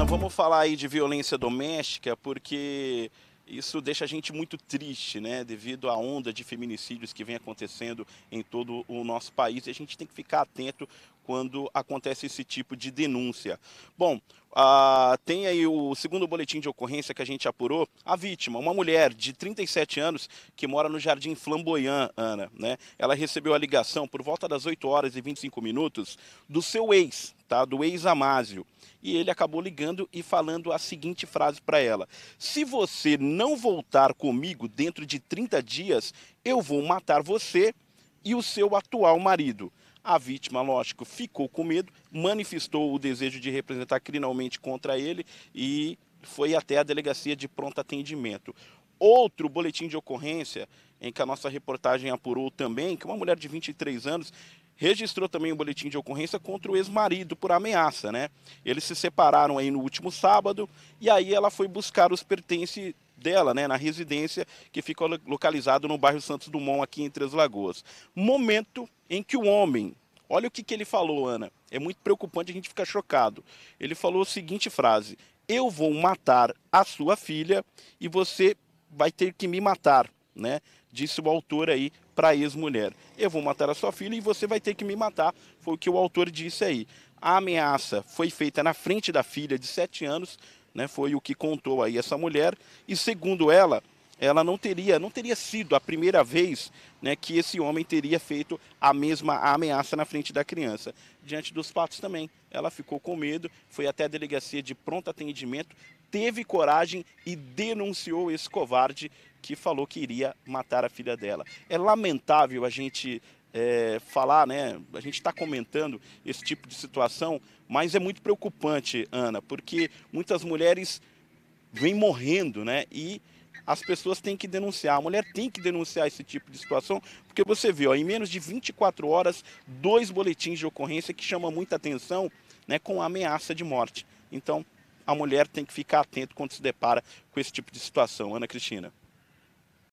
Não vamos falar aí de violência doméstica, porque isso deixa a gente muito triste, né? Devido à onda de feminicídios que vem acontecendo em todo o nosso país. E a gente tem que ficar atento quando acontece esse tipo de denúncia. Bom, ah, tem aí o segundo boletim de ocorrência que a gente apurou. A vítima, uma mulher de 37 anos que mora no Jardim Flamboyant, Ana, né? Ela recebeu a ligação por volta das 8 horas e 25 minutos do seu ex, tá? Do ex-Amásio. E ele acabou ligando e falando a seguinte frase para ela: Se você não voltar comigo dentro de 30 dias, eu vou matar você e o seu atual marido. A vítima, lógico, ficou com medo, manifestou o desejo de representar criminalmente contra ele e foi até a delegacia de pronto atendimento. Outro boletim de ocorrência em que a nossa reportagem apurou também que uma mulher de 23 anos registrou também um boletim de ocorrência contra o ex-marido por ameaça, né? Eles se separaram aí no último sábado e aí ela foi buscar os pertences dela, né, na residência que fica localizado no bairro Santos Dumont aqui em Três Lagoas. Momento em que o homem Olha o que, que ele falou, Ana. É muito preocupante, a gente fica chocado. Ele falou a seguinte frase: Eu vou matar a sua filha e você vai ter que me matar, né? Disse o autor aí para ex-mulher. Eu vou matar a sua filha e você vai ter que me matar, foi o que o autor disse aí. A ameaça foi feita na frente da filha de 7 anos, né? Foi o que contou aí essa mulher e segundo ela, ela não teria, não teria sido a primeira vez né, que esse homem teria feito a mesma ameaça na frente da criança. Diante dos fatos também, ela ficou com medo, foi até a delegacia de pronto atendimento, teve coragem e denunciou esse covarde que falou que iria matar a filha dela. É lamentável a gente é, falar, né? A gente está comentando esse tipo de situação, mas é muito preocupante, Ana, porque muitas mulheres vêm morrendo, né? E as pessoas têm que denunciar, a mulher tem que denunciar esse tipo de situação, porque você vê, ó, em menos de 24 horas, dois boletins de ocorrência que chamam muita atenção né, com ameaça de morte. Então, a mulher tem que ficar atenta quando se depara com esse tipo de situação. Ana Cristina.